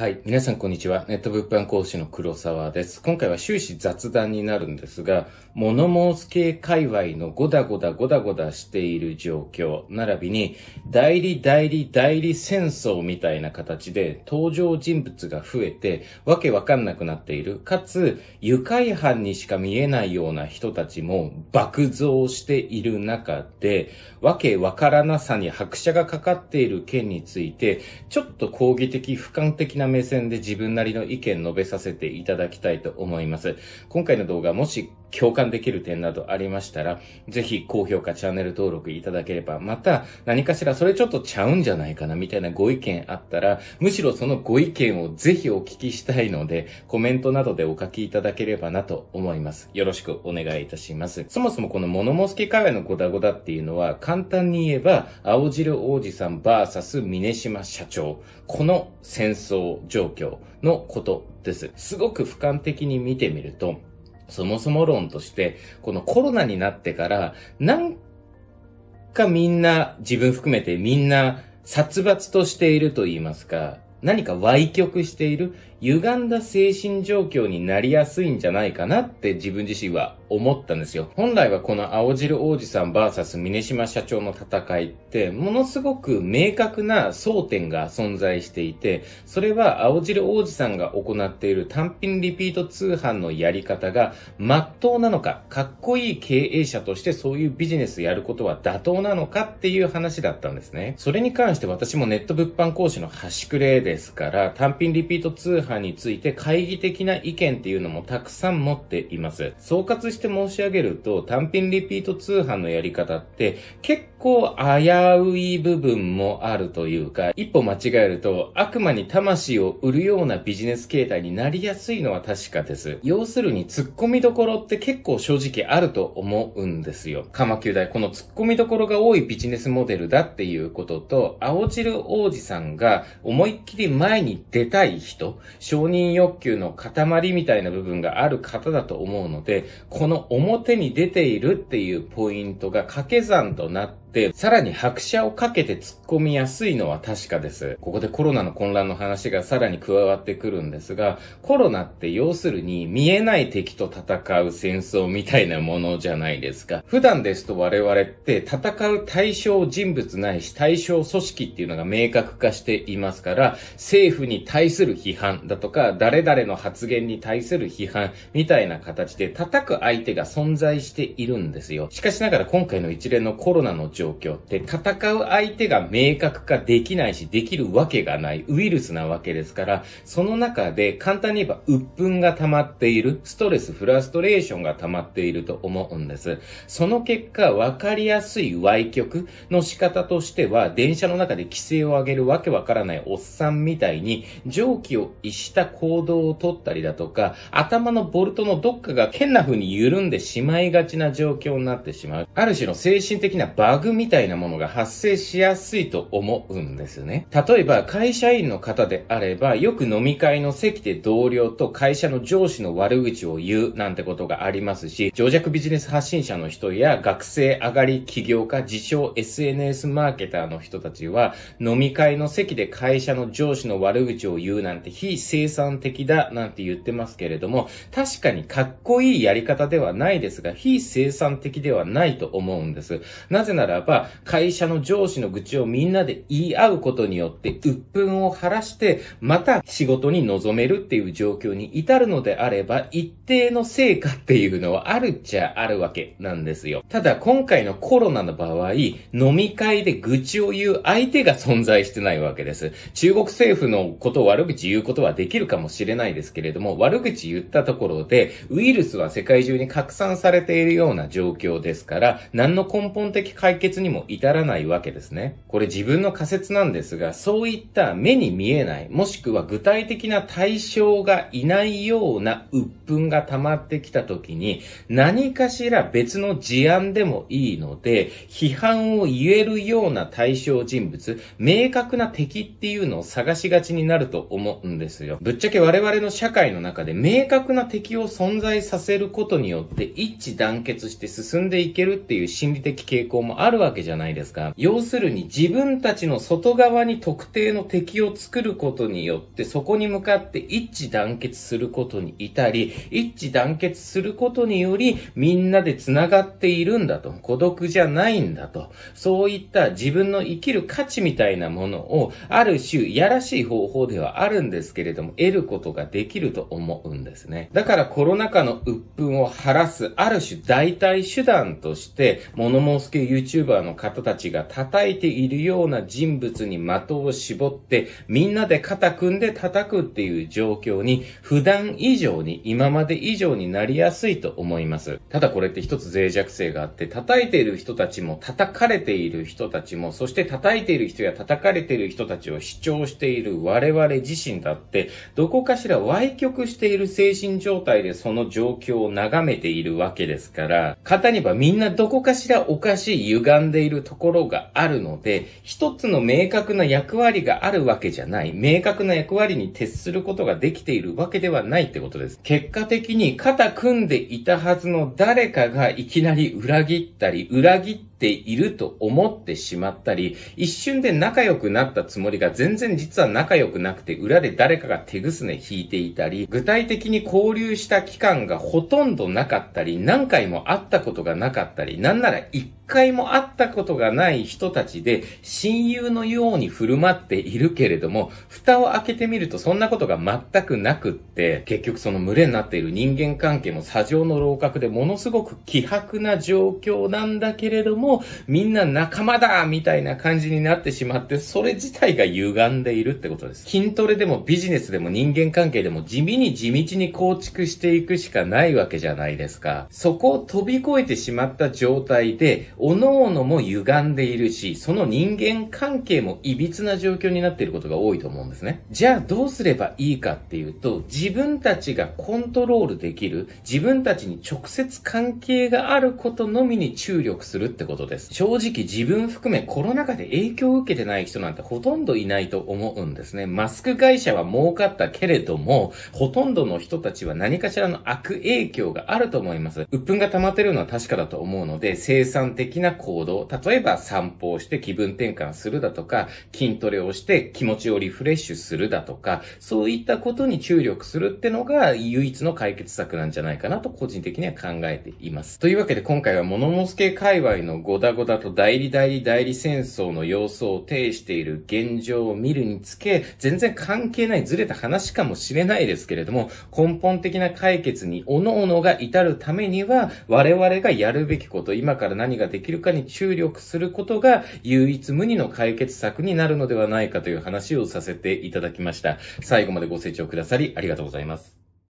はい。皆さん、こんにちは。ネット物販講師の黒沢です。今回は終始雑談になるんですが、物申す系界隈のゴダゴダゴダゴダしている状況、並びに、代理代理代理戦争みたいな形で登場人物が増えて、わけわかんなくなっている。かつ、愉快犯にしか見えないような人たちも爆増している中で、わけわからなさに拍車がかかっている件について、ちょっと抗議的、俯瞰的な目線で自分なりの意見述べさせていただきたいと思います。今回の動画もし共感できる点などありましたら、ぜひ高評価、チャンネル登録いただければ、また何かしらそれちょっとちゃうんじゃないかなみたいなご意見あったら、むしろそのご意見をぜひお聞きしたいので、コメントなどでお書きいただければなと思います。よろしくお願いいたします。そもそもこのモノモスキ会話のゴダゴダっていうのは、簡単に言えば、青汁王子さん VS 峰島社長。この戦争、状況のことです。すごく俯瞰的に見てみると、そもそも論として、このコロナになってから、なんかみんな、自分含めてみんな、殺伐としていると言いますか、何か歪曲している歪んだ精神状況になりやすいんじゃないかなって自分自身は思ったんですよ。本来はこの青汁王子さん VS 峰島社長の戦いって、ものすごく明確な争点が存在していて、それは青汁王子さんが行っている単品リピート通販のやり方が真っ当なのか、かっこいい経営者としてそういうビジネスやることは妥当なのかっていう話だったんですね。それに関して私もネット物販講師の端くれですから、単品リピート通販派について懐疑的な意見っていうのもたくさん持っています。総括して申し上げると、単品リピート通販のやり方って結構危うい部分もあるというか、一歩間違えると悪魔に魂を売るようなビジネス形態になりやすいのは確かです。要するに突っ込みどころって結構正直あると思うんですよ。鎌球大、この突っ込みどころが多いビジネスモデルだっていうことと、青汁王子さんが思いっきり前に出たい人、承認欲求の塊みたいな部分がある方だと思うので、この表に出ているっていうポイントが掛け算となって、、さらに拍車をかけて突っ込みやすいのは確かです。ここでコロナの混乱の話がさらに加わってくるんですが、コロナって要するに見えない敵と戦う戦争みたいなものじゃないですか。普段ですと我々って戦う対象人物ないし対象組織っていうのが明確化していますから、政府に対する批判だとか、誰々の発言に対する批判みたいな形で叩く相手が存在しているんですよ。しかしながら今回の一連のコロナの状況って戦う相手が明確化できないし、できるわけがないウイルスなわけですから、その中で簡単に言えば鬱憤が溜まっている、ストレス、フラストレーションが溜まっていると思うんです。その結果、わかりやすい歪曲の仕方としては、電車の中で規制を上げるわけわからないおっさんみたいに、蒸気を逸した行動をとったりだとか、頭のボルトのどっかが変な風に緩んでしまいがちな状況になってしまう。ある種の精神的なバグみたいなものが発生しやすいと思うんですね。例えば、会社員の方であれば、よく飲み会の席で同僚と会社の上司の悪口を言うなんてことがありますし、情弱ビジネス発信者の人や学生上がり起業家、自称 SNS マーケターの人たちは、飲み会の席で会社の上司の悪口を言うなんて非生産的だなんて言ってますけれども、確かにかっこいいやり方ではないですが、非生産的ではないと思うんです。なぜなららば、会社の上司の愚痴をみんなで言い合うことによって、鬱憤を晴らして、また仕事に臨めるっていう状況に至るのであれば、一定の成果っていうのはあるっちゃあるわけなんですよ。ただ、今回のコロナの場合、飲み会で愚痴を言う相手が存在してないわけです。中国政府のことを悪口言うことはできるかもしれないですけれども、悪口言ったところで、ウイルスは世界中に拡散されているような状況ですから、何の根本的解決にも至らないわけですね。これ自分の仮説なんですが、そういった目に見えない、もしくは具体的な対象がいないような鬱憤が溜まってきた時に、何かしら別の事案でもいいので、批判を言えるような対象人物、明確な敵っていうのを探しがちになると思うんですよ。ぶっちゃけ我々の社会の中で明確な敵を存在させることによって一致団結して進んでいけるっていう心理的傾向もあるわけじゃないですか。要するに自分たちの外側に特定の敵を作ることによって、そこに向かって一致団結することにいたり、一致団結することにより、みんなで繋がっているんだと。孤独じゃないんだと。そういった自分の生きる価値みたいなものを、ある種、いやらしい方法ではあるんですけれども、得ることができると思うんですね。だからコロナ禍の鬱憤を晴らす、ある種代替手段として、モノモスケ YouTuber バーの方たちが叩いているような人物に的を絞って、みんなで肩組んで叩くっていう状況に、普段以上に、今まで以上になりやすいと思います。ただこれって一つ脆弱性があって、叩いている人たちも、叩かれている人たちも、そして叩いている人や叩かれている人たちを主張している我々自身だって、どこかしら歪曲している精神状態でその状況を眺めているわけですから、肩にはみんなどこかしらおかしい歪並んでいるところがあるので、一つの明確な役割があるわけじゃない、明確な役割に徹することができているわけではないってことです。結果的に肩組んでいたはずの誰かがいきなり裏切ったり、裏切ったていると思ってしまったり、一瞬で仲良くなったつもりが全然実は仲良くなくて、裏で誰かが手ぐすね引いていたり、具体的に交流した期間がほとんどなかったり、何回も会ったことがなかったり、なんなら一回も会ったことがない人たちで、親友のように振る舞っているけれども、蓋を開けてみるとそんなことが全くなくって、結局その群れになっている人間関係も砂上の楼閣でものすごく希薄な状況なんだけれども、もみんな仲間だみたいな感じになってしまって、それ自体が歪んでいるってことです。筋トレでもビジネスでも人間関係でも地味に地道に構築していくしかないわけじゃないですか。そこを飛び越えてしまった状態で、各々も歪んでいるし、その人間関係も歪な状況になっていることが多いと思うんですね。じゃあどうすればいいかっていうと、自分たちがコントロールできる、自分たちに直接関係があることのみに注力するってことことです。正直自分含めコロナ禍で影響を受けてない人なんてほとんどいないと思うんですね。マスク会社は儲かったけれども、ほとんどの人たちは何かしらの悪影響があると思います。鬱憤が溜まってるのは確かだと思うので、生産的な行動、例えば散歩をして気分転換するだとか、筋トレをして気持ちをリフレッシュするだとか、そういったことに注力するってのが唯一の解決策なんじゃないかなと個人的には考えています。というわけで今回はモノモス界隈のごだごだと代理代理代理戦争の様相を呈している現状を見るにつけ、全然関係ないずれた話かもしれないですけれども、根本的な解決に各々が至るためには、我々がやるべきこと、今から何ができるかに注力することが唯一無二の解決策になるのではないかという話をさせていただきました。最後までご清聴くださりありがとうございます。